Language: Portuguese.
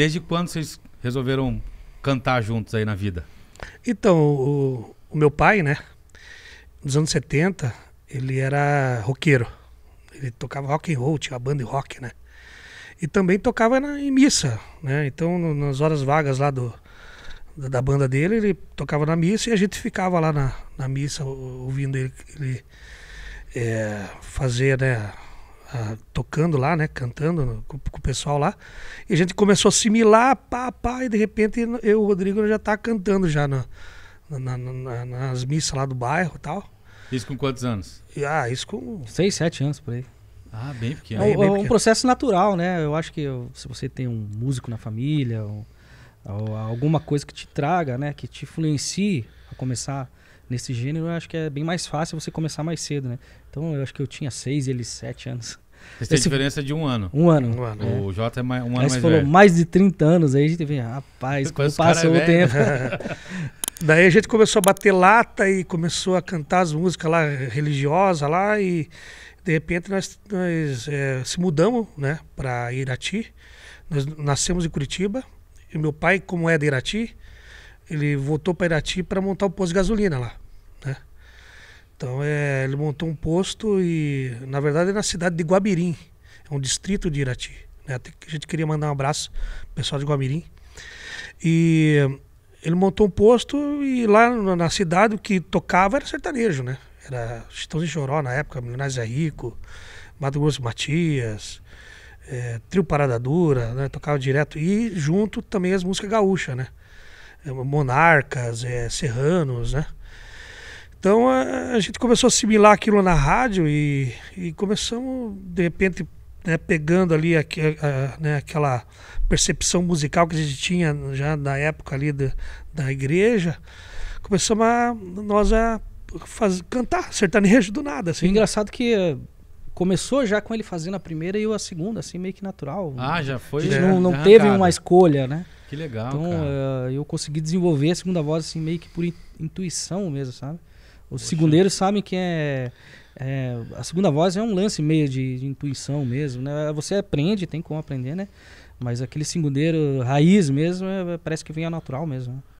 Desde quando vocês resolveram cantar juntos aí na vida? Então, o, o meu pai, né? Nos anos 70, ele era roqueiro. Ele tocava rock and roll, tinha a banda de rock, né? E também tocava na, em missa, né? Então, no, nas horas vagas lá do, da banda dele, ele tocava na missa e a gente ficava lá na, na missa ouvindo ele, ele é, fazer, né? uh, tocando lá, né? Cantando no, com, com, o pessoal lá. E a gente começou a assimilar, pá, pá, e de repente eu e o Rodrigo já tá cantando já na, na, na, nas missas lá do bairro e tal. Isso com quantos anos? E, ah, isso com. Seis, sete anos por aí. Ah, bem pequeno. É, bem é pequeno. um processo natural, né? Eu acho que se você tem um músico na família, ou, ou alguma coisa que te traga, né? Que te influencie a começar nesse gênero, eu acho que é bem mais fácil você começar mais cedo, né? Então eu acho que eu tinha seis, ele sete anos. Vocês têm diferença de um ano. Um ano. Um ano o é. Jota é mais, um ano aí mais velho. mais de 30 anos, aí a gente vem, rapaz, como passou é o é tempo. Daí a gente começou a bater lata e começou a cantar as músicas lá, religiosa lá, e de repente nós, nós é, se mudamos, né, para Irati. Nós nascemos em Curitiba, e meu pai, como é de Irati, ele voltou para Irati para montar o posto de gasolina lá, né? Então é, ele montou um posto e, na verdade, é na cidade de Guabirim, é um distrito de Irati. Né? Até que a gente queria mandar um abraço pro pessoal de Guabirim. E ele montou um posto e lá na cidade o que tocava era sertanejo, né? Era Chitão de Choró na época, Milionários é Rico, Mato Grosso Matias, é, Trio Parada Dura, né? Tocava direto. E junto também as músicas gaúchas, né? É, Monarcas, é, Serranos, né? Então a, a, gente começou a assimilar aquilo na rádio e, e começamos, de repente, né, pegando ali a, a, né, aquela percepção musical que a gente tinha já na época ali da, da igreja, começamos a, nós a faz, cantar sertanejo do nada. Assim. engraçado que eh, começou já com ele fazendo a primeira e eu a segunda, assim, meio que natural. Ah, já foi? É, não, não teve uma escolha, né? Que legal, Então cara. Eh, eu consegui desenvolver a segunda voz, assim, meio que por intuição mesmo, sabe? Os segundeiros sabem que é, é, A segunda voz é um lance meio de, de, intuição mesmo, né? Você aprende, tem como aprender, né? Mas aquele segundeiro raiz mesmo, é, é parece que vem a natural mesmo. Né?